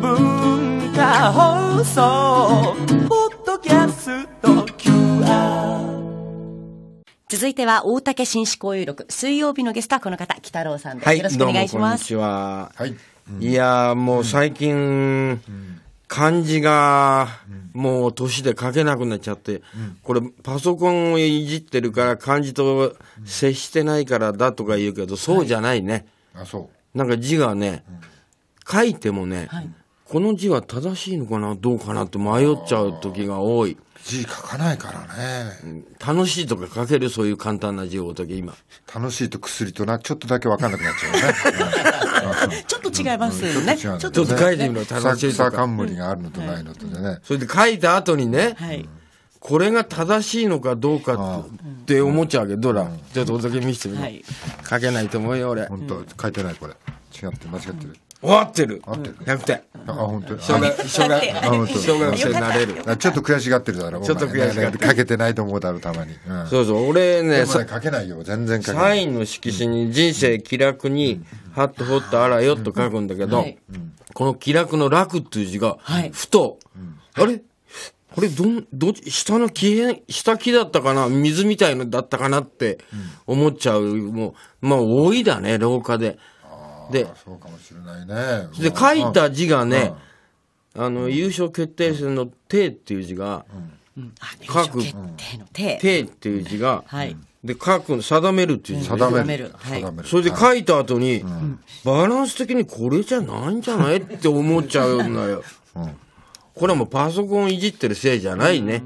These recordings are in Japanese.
文化放送ポッドキャスト QR 続いては大竹紳士交友録水曜日のゲストはこの方北郎さんです、はい、よろしくお願いしますはい、うん、いやもう最近、うん漢字が、もう年で書けなくなっちゃって、これパソコンをいじってるから漢字と接してないからだとか言うけど、そうじゃないね。あ、そなんか字がね、書いてもね、この字は正しいのかな、どうかなって迷っちゃう時が多い。字書かないからね。楽しいとか書ける、そういう簡単な字をおけ、今。楽しいと薬とな、ちょっとだけ分かんなくなっちゃうね。ちょっと違いますよね。ちょっと書いてみろ、楽しい草冠があるのとないのとでね。それで書いた後にね、これが正しいのかどうかって思っちゃうわけ、どうだ、ちょっとお酒見せてみよう、書けないと思うよ、俺。本当書いてない、これ。違って、間違ってる。終わってる。って100点。あ、本当に。小学小学小学生になれる。ちょっと悔しがってるだろ、ちょっと悔しがって書けてないと思うだろ、たまに。そうそう、俺ね、書けないよ、全然書けない。サインの色紙に人生気楽に、はっとほっとあらよと書くんだけど、この気楽の楽っていう字が、ふと、あれこれどん、ど、下の木、下木だったかな水みたいのだったかなって思っちゃう。うん、もう、まあ、多いだね、廊下で。で、書いた字がね、うん、あの、優勝決定戦の手」っていう字が、うん、書く、てっていう字が、はい。で、書く、の「定めるっていう字定める。はい。それで書いた後に、バランス的にこれじゃないんじゃないって思っちゃうんだよ。うんこれもパソコンいじってるせいじゃないね。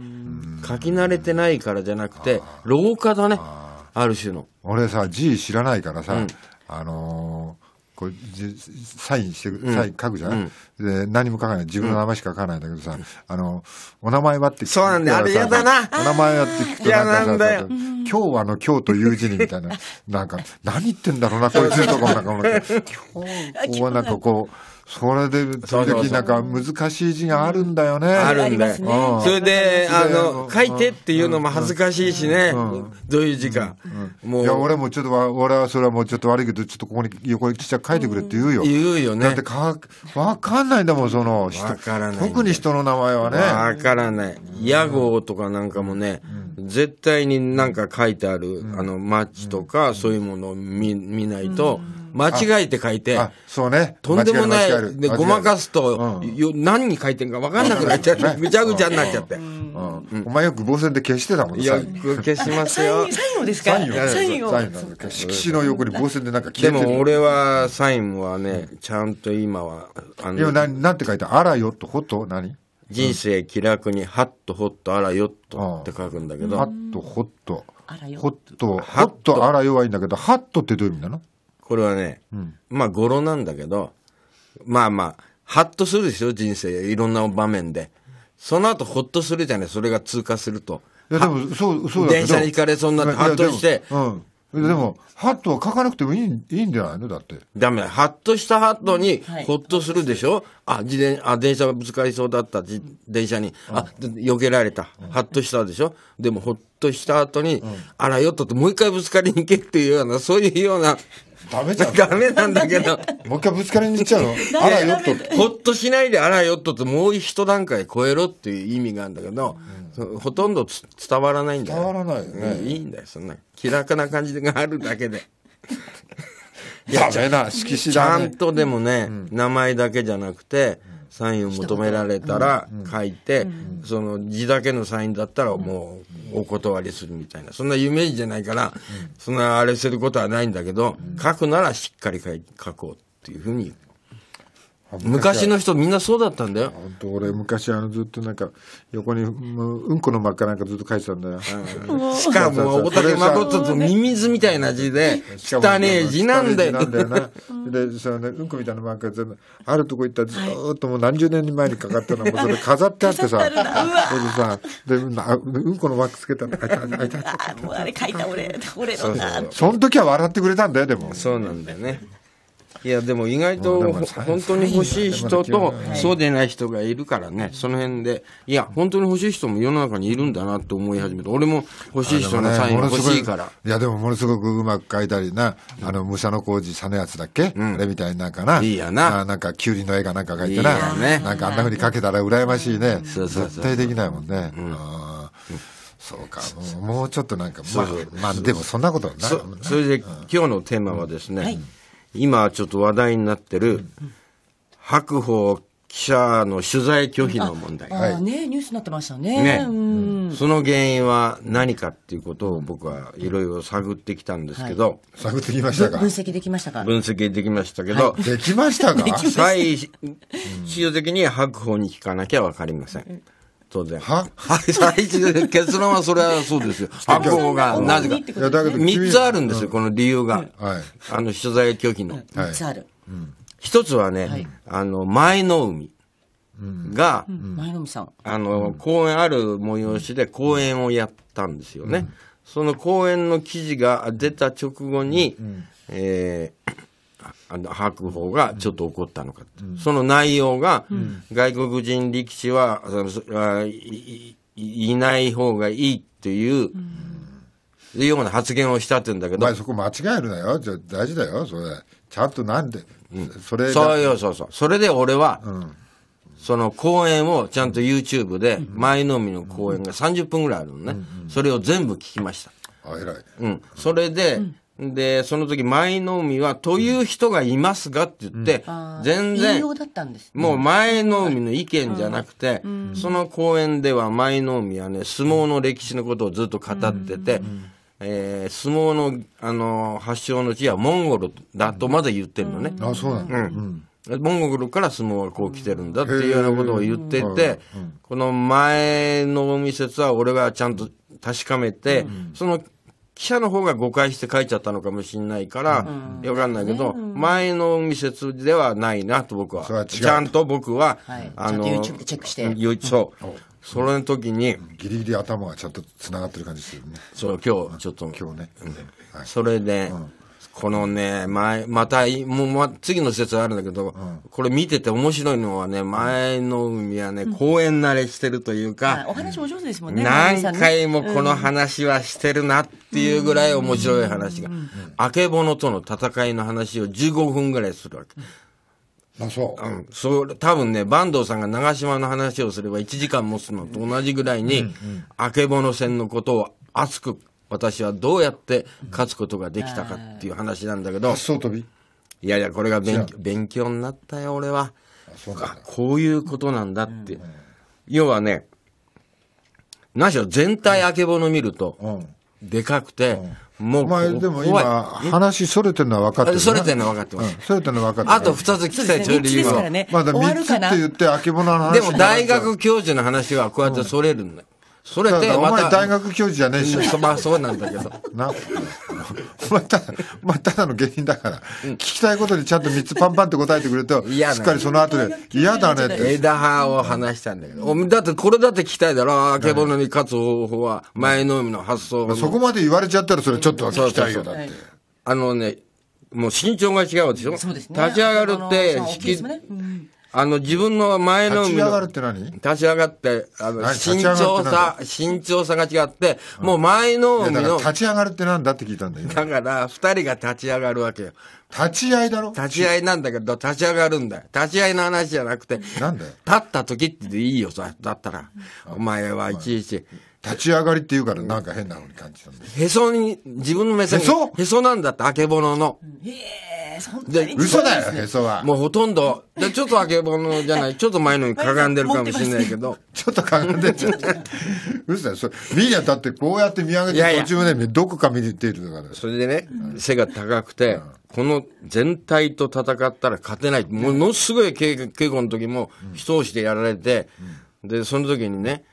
書き慣れてないからじゃなくて、廊下だね。ある種の。俺さ、字知らないからさ、うん、あのーこうサインして、サイン書くじゃん、うん、で何も書かない自分の名前しか書かないんだけどさ、うん、あのお名前はって聞くそうなんだあれ嫌だなお名前はって聞くとなんかさ今日はの今日という字にみたいななんか何言ってんだろうなこいつとかなんか 今日はなんかこうそれで、時々なんか難しい字があるんだよね。あるんだよ。それで、あの、書いてっていうのも恥ずかしいしね。どういう字か。もう。いや、俺もちょっと、俺はそれはもうちょっと悪いけど、ちょっとここに横にちっちゃく書いてくれって言うよ。言うよね。だってか、わかんないんだもん、その人。わからない。特に人の名前はね。わからない。屋号とかなんかもね、絶対になんか書いてある、あの、マッチとか、そういうものを見見ないと、間違えて書いて、そうね。とんでもない、でごまかすと、何に書いてるか分かんなくなっちゃって、ぐちゃぐちゃになっちゃって。お前よく防線で消してたもんね。よく消しますよ。サインをですかサインを。サインを。色紙の横に防線でなんか消えてる。でも俺は、サインはね、ちゃんと今は、あの。いや、なんて書いてあらよとほと何人生気楽に、はっとほっとあらよっとって書くんだけど。はっとほっと。ほっと、ほっとあらよはいいんだけど、はっとってどういう意味なのこれはね、うん、まあ語呂なんだけど、まあまあ、ハッとするでしょ、人生。いろんな場面で。その後、ほっとするじゃない、それが通過すると。いや、でも、そう、そうだ電車に行かれそうになって、ハッとして。うん。でも、ハットは書かなくてもいいいいんじゃないのだって。ダメだ。ハッとしたハットに、ほっとするでしょ、はい、あ、自転、あ、電車がぶつかりそうだった、電車に。あ、避けられた。ハッとしたでしょでも、ほっとした後に、あらよっとって、もう一回ぶつかりに行けっていうような、そういうようなダメじゃん。ダメなんだけど。もう一回ぶつかりに行っちゃうのあらよっと。ほっとしないであらよっとって、もう一段階超えろっていう意味があるんだけど、うん、ほとんど伝わらないんだよ。伝わらないよね、うん。いいんだよ、そんな。気楽な感じがあるだけで。ダメな、色紙だ、ね、ちゃんとでもね、うん、名前だけじゃなくて、うんサインを求められたら書いて、その字だけのサインだったらもうお断りするみたいな。そんな有名人じゃないから、そんなあれすることはないんだけど、書くならしっかり書こうっていうふうに昔の人みんなそうだったんだよ。本当俺昔あのずっとなんか横にうんこの真っ赤なんかずっと書いてたんだよ。しかも大竹誠とミミズみたいな字で汚ねえ字なんだよ。なんだよな。でうんこみたいな真っ赤全部あるとこ行ったらずっともう何十年前にかかったのもそれ飾ってあってさ。そ れでさでうんこのマークつけたら書いたあいた。あれ書いた俺俺のな。その時は笑ってくれたんだよでも。そうなんだよね。いや、でも意外と、本当に欲しい人と、そうでない人がいるからね、その辺で、いや、本当に欲しい人も世の中にいるんだなと思い始めて、俺も欲しい人のサイン欲しいから。いや、でもものすごくうまく書いたりな、あの、武者の工事、さのやつだっけ、あれみたいになんかな。いいやな。なんか、キュウリの絵がなんか書いてな。なんかあんなふうに書けたら羨ましいね。絶対できないもんね。そうか、もうちょっとなんか、まあ、まあ、でもそんなことはない、ね、それで、今日のテーマはですね、今ちょっと話題になってる、白鵬記者の取材拒否の問題。ああね、ニュースになってましたね。ね。その原因は何かっていうことを僕はいろいろ探ってきたんですけど、はい、探ってきましたか分析できましたか分析できましたけど、はい、できましたか 最終的に白鵬に聞かなきゃわかりません。当然。は 最終結論はそれはそうですよ。発行が、なぜか。三つあるんですよ、この理由が。はい。あの、取材拒否の。三つある。一つはね、あの、前の海。が、前の海さん。あの、公演ある催しで公演をやったんですよね。その公演の記事が出た直後に、えあの白鵬がちょっと怒ったのか、うん、その内容が、外国人力士は、い、いない方がいいっていう、うん、ような発言をしたって言うんだけど。お前そこ間違えるなよ。じゃ大事だよ、それ。ちゃんとなんで、うん、それそうよ、そうそう。それで俺は、うんその公演をちゃんと YouTube で、前のみの公演が30分ぐらいあるのね、それを全部聞きました。あ、偉い。うん。それで、で、その時、舞の海は、という人がいますがって言って、全然、もう前の海の意見じゃなくて、その公演では舞の海はね、相撲の歴史のことをずっと語ってて、えー、相撲の、あの、発祥の地はモンゴルだとまで言ってるのね。あ、そうなんだ。うん。モンゴルから相撲がこう来てるんだっていうようなことを言ってて、この前の海説は俺はちゃんと確かめて、その記者の方が誤解して書いちゃったのかもしれないから、うん、わかんないけど、ねうん、前の密接ではないなと僕は。はちゃんと僕は、はい、あの、YouTube チェックして。そう。それの時に。ギリギリ頭がちゃんと繋がってる感じするね。そう、今日、ちょっと。今日ね。それで、うんこのね、前、また、もう、ま、次の説あるんだけど、うん、これ見てて面白いのはね、前の海はね、うん、公園慣れしてるというか、うん、お話上手ですもんね。何回もこの話はしてるなっていうぐらい面白い話が、あけぼのとの戦いの話を15分ぐらいするわけ。あ、そう。うん。そう、多分ね、坂東さんが長島の話をすれば1時間持つのと同じぐらいに、あけぼの戦のことを熱く私はどうやって勝つことができたかっていう話なんだけど。いやいや、これが勉強勉強になったよ、俺は。こういうことなんだって。うん、要はね、なしろ全体あけぼの見ると、でかくて、うん、もうお前でも今、話それてるのは分かってる、ね。それてるのは分かってます。それてるのは分かってす。あと2つ聞きたい、ちょい理由は。まだ3つって言って、あけぼのの話。でも大学教授の話はこうやってそれるんだよ。それでまた。大学教授じゃねえし。うん、まあそうなんだけど。な。お前ただ、まあ、ただの芸人だから、うん、聞きたいことにちゃんと3つパンパンって答えてくれと、しっかりその後で、嫌だねって。枝葉を話したんだけど。うん、だって、これだって聞きたいだろ。あけぼのに勝つ方法は、前の海の発想、まそこまで言われちゃったら、それちょっとは聞きたいよ、だって。あのね、もう身長が違うでしょそうですね。立ち上がるって、引き、ね、あの、自分の前の立ち上がるって何立ち上がって、あの、慎重さ、慎重さが違って、うん、もう前の海の。立ち上がるって何だって聞いたんだよ。だから、二人が立ち上がるわけよ。立ち合いだろ立ち合いなんだけど、立ち上がるんだよ。立ち合いの話じゃなくて。なんだよ。立った時っていいよ、さ、だったら。お前はいちいち。立ち上がりって言うからなんか変なのに感じたんだへそに、自分の目線。へそへそなんだって、あけぼのの。へえ。で、嘘だよ、へそは。もうほとんど、でちょっとあけぼのじゃない、ちょっと前のにかがんでるかもしれないけど。ちょっとかがんでる。嘘だよ、それ。見に当だってこうやって見上げて途中でどこか見にっているかそれでね、背が高くて、この全体と戦ったら勝てない。ものすごい稽古の時も、人をしてやられて、で、その時にね、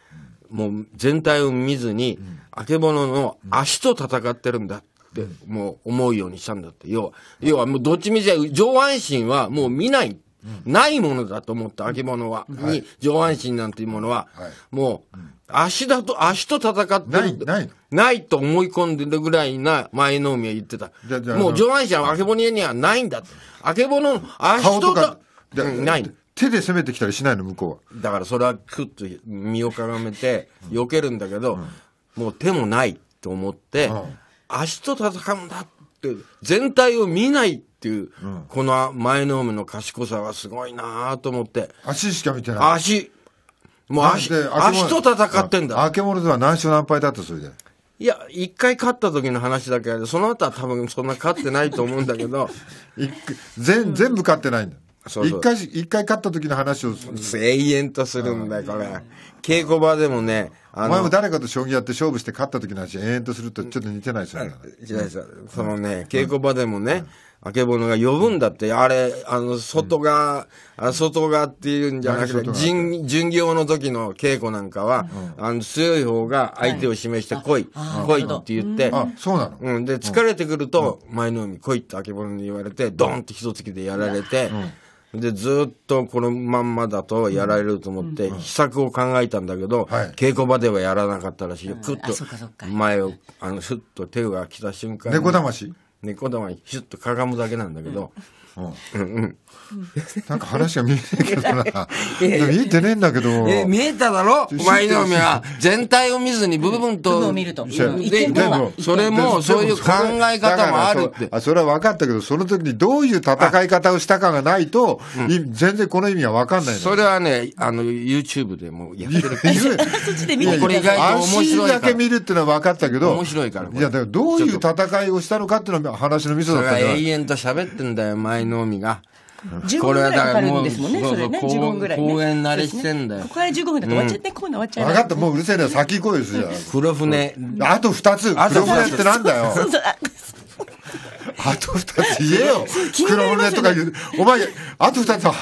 もう全体を見ずに、あけぼのの足と戦ってるんだ。ってもう思うようにしたんだって。要は、要はもうどっちみち上半身はもう見ない。ないものだと思った、揚げ物は。はに、上半身なんていうものは、もう、足だと、足と戦ってなない。ないと思い込んでるぐらいな、前の海は言ってた。もう上半身は揚げ物にはないんだ。揚げ物の足とか、ない。手で攻めてきたりしないの、向こうは。だからそれはくっと身をかがめて、避けるんだけど、もう手もないと思って、足と戦うんだって、全体を見ないっていう、うん、この前の海の賢さはすごいなと思って。足しか見てない。足。もう足、足と戦ってんだ。あけもでは何勝何敗だったそれで。いや、一回勝った時の話だけど、その後は多分そんな勝ってないと思うんだけど。全、全部勝ってないんだ。そうそう一回一回勝った時の話をする。永遠とするんだよ、これ。稽古場でもね、お前も誰かと将棋やって勝負して勝った時の話、永遠とするとちょっと似てないですよね。そのね、稽古場でもね、あけぼのが呼ぶんだって、あれ、あの、外側、うん、外側っていうんじゃなくて、巡巡業の時の稽古なんかは、うん、あの、強い方が相手を示して来い、来いって言って、あ、そうなのうん、で、疲れてくると、前の海来いってあけぼのに言われて、ドンって一突きでやられて、うんで、ずっとこのまんまだとやられると思って、秘策を考えたんだけど、稽古場ではやらなかったらしい。くっと前を、あの、すっと手が来た瞬間。猫魂猫玉にヒュッとかがむだけなんだけど、うんうん、なんか話が見えないけどな。見えてねえんだけど。見えただろお前の目は全体を見ずに部分と。部分を見ると。で、でも、それもそういう考え方もあるって。あそれは分かったけど、その時にどういう戦い方をしたかがないと、全然この意味は分かんないそれはね、あの、YouTube でもやってる。そこれ意外と面白い。だけ見るっていうのは分かったけど。面白いから。いや、だからどういう戦いをしたのかっていうのは、話のミスだったそれは永遠と喋ってんだよ、前の海が。15分ぐらいかかるんですもんね、それね、15分ぐらい、ね。公演慣れしてんだよ。ね、ここから15分だと終わっちゃって、うん、コーナー終わっちゃう。分かった、もううるせえな、先行こうですよ。黒船。あと2つ。黒船ってなんだよ。あと二つ言えよ。黒船とか言う。お前、あと二つは、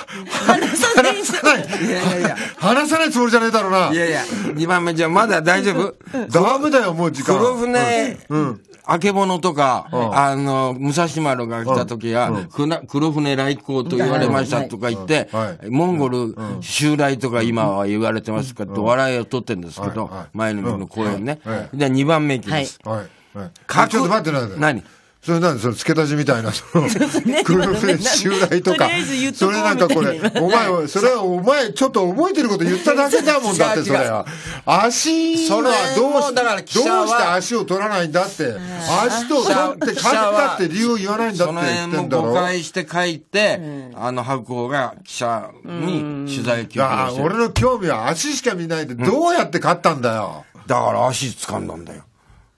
話さない。いやい話さないつもりじゃねえだろうな。いやいや、二番目じゃまだ大丈夫。ダメだよ、もう時間。黒船、うん。あけぼのとか、あの、武蔵丸が来た時や、黒船来航と言われましたとか言って、モンゴル襲来とか今は言われてますかって笑いを取ってるんですけど、前の日の公演ね。で、2番目行きます。はい。ちょっと待ってください。何それなんその付け足しみたいな、その、黒 船襲来とか、それなんかこれ、お前、それはお前、ちょっと覚えてること言っただけだもんだって、それは。足それはどうし、どうして足を取らないんだって、足と取って勝ったって理由を言わないんだって言ってんだろ。誤解して書いて、あの、白鵬が記者に取材を求た。俺の興味は足しか見ないで、どうやって勝ったんだよ。だから足掴んだんだよ。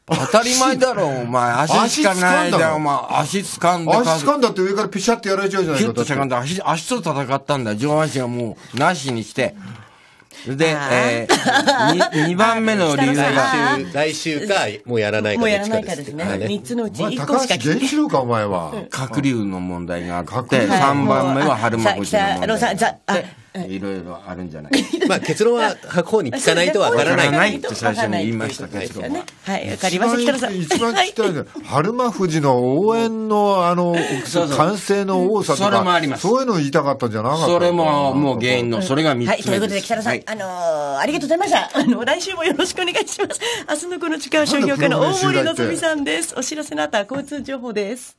当たり前だろ、お前。足しかないだよ、お前。足掴んだ。足掴んだって上からピシャってやられちゃうじゃないか。ギュッとしゃがんだ。足、足と戦ったんだ。上半身はもう、なしにして。で、えー、二番目の理由が来週、来週か、もうやらないかどっちかですね。三つのうち1個しかて高橋しろか、お前は。鶴竜の問題があって、三番目は春馬きの問題。いろいろあるんじゃない まあ結論は白鵬に聞かないとわからない。ないって最初に言いましたけど、ね、はい、わかりました。一番聞きたいのは、春馬富士の応援の、あの、歓声の多さとか、それもあります。そういうの言いたかったんじゃなかったそれも、もう原因の、それが3つはい、ということで、北野さん、あのありがとうございました。あの、来週もよろしくお願いします。明日のこの時間、商業家の大森のぞみさんです。お知らせの後は交通情報です。